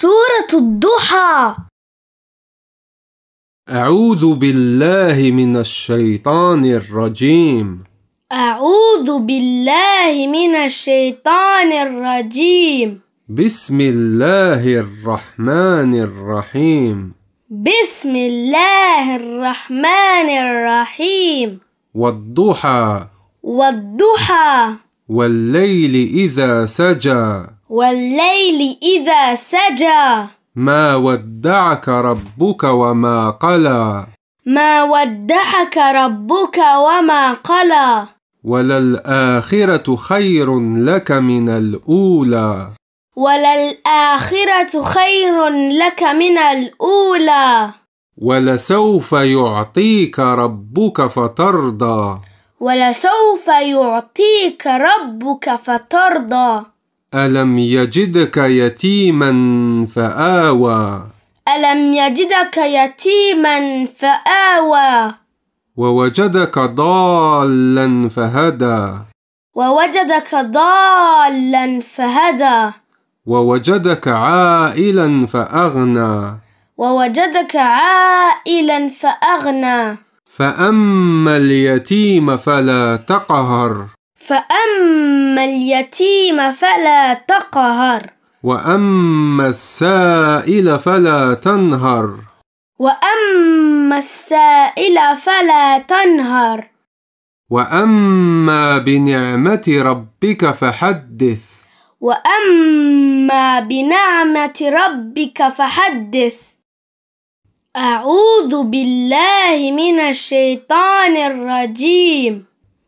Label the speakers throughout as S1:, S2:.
S1: سورة الضحى
S2: أعوذ بالله من الشيطان الرجيم
S1: أعوذ بالله من الشيطان الرجيم
S2: بسم الله الرحمن الرحيم
S1: بسم الله الرحمن الرحيم
S2: والضحى
S1: والضحى
S2: والليل إذا سجى
S1: والليل إذا سجى
S2: ما ودعك ربك وما قلى
S1: ما ودعك ربك وما قلى
S2: وللآخرة خير لك من الأولى
S1: وللآخرة خير لك من الأولى
S2: ولسوف يعطيك ربك فترضى
S1: ولسوف يعطيك ربك فترضى
S2: ألم يجدك يتيما فآوى
S1: ألم يجدك يتيما فآوى
S2: ووجدك ضالا فهدى
S1: ووجدك ضالا فهدى
S2: ووجدك عائلا فأغنى
S1: ووجدك عائلا فأغنى
S2: فأما اليتيم فلا تقهر
S1: فأما اليتيم فلا تقهر
S2: وأما السائل فلا تنهر
S1: وأما السائل فلا تنهر
S2: وأما بنعمة ربك فحدث
S1: وأما بنعمة ربك فحدث أعوذ بالله من الشيطان الرجيم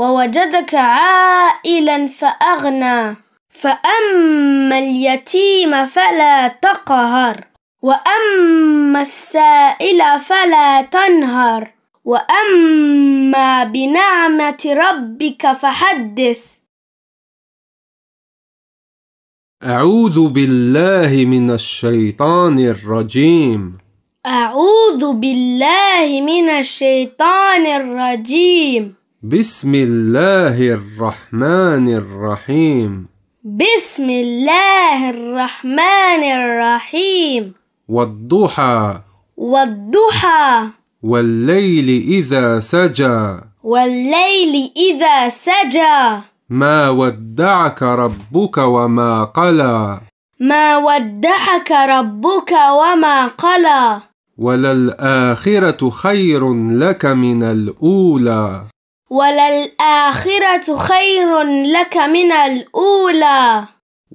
S1: ووجدك عائلا فأغنى فأما اليتيم فلا تقهر وأما السائل فلا تنهر وأما بنعمة ربك فحدث
S2: أعوذ بالله من الشيطان الرجيم
S1: أعوذ بالله من الشيطان الرجيم
S2: بسم الله الرحمن الرحيم
S1: بسم الله الرحمن الرحيم
S2: والضحى
S1: والضحى
S2: والليل إذا سجى
S1: والليل إذا سجى
S2: ما ودعك ربك وما قلى
S1: ما ودعك ربك وما قلى
S2: وللآخرة خير لك من الأولى
S1: وللآخرة خير لك من الأولى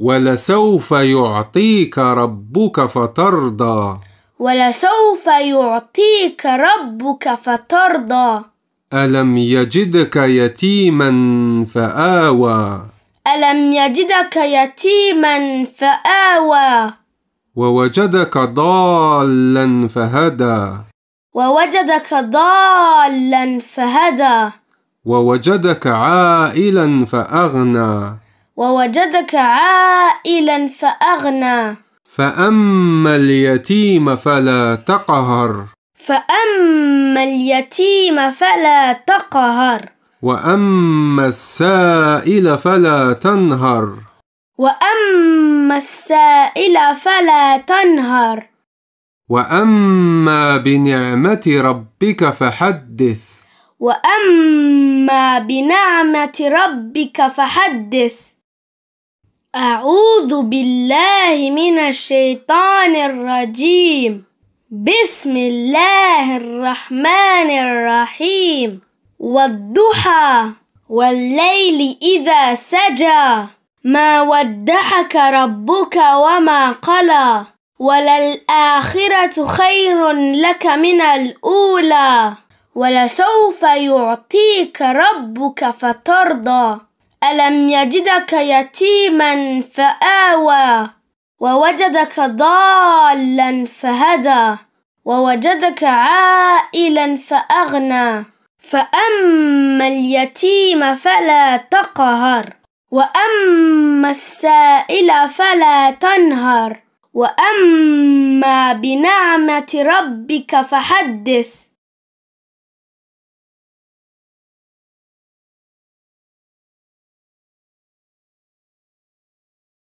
S2: ولسوف يعطيك ربك فترضى
S1: ولسوف يعطيك ربك فترضى
S2: ألم يجدك يتيما فآوى
S1: ألم يجدك يتيما فآوى
S2: ووجدك ضالا فهدى
S1: ووجدك ضالا فهدى
S2: ووجدك عائلا فأغنى
S1: ووجدك عائلا فأغنى
S2: فأما اليتيم فلا تقهر
S1: فأما اليتيم فلا تقهر
S2: وأما السائل فلا تنهر
S1: وأما السائل فلا تنهر
S2: وأما بنعمة ربك فحدث
S1: واما بنعمه ربك فحدث اعوذ بالله من الشيطان الرجيم بسم الله الرحمن الرحيم والضحى والليل اذا سجى ما ودعك ربك وما قلى وللاخره خير لك من الاولى ولسوف يعطيك ربك فترضى الم يجدك يتيما فاوى ووجدك ضالا فهدى ووجدك عائلا فاغنى فاما اليتيم فلا تقهر واما السائل فلا تنهر واما بنعمه ربك فحدث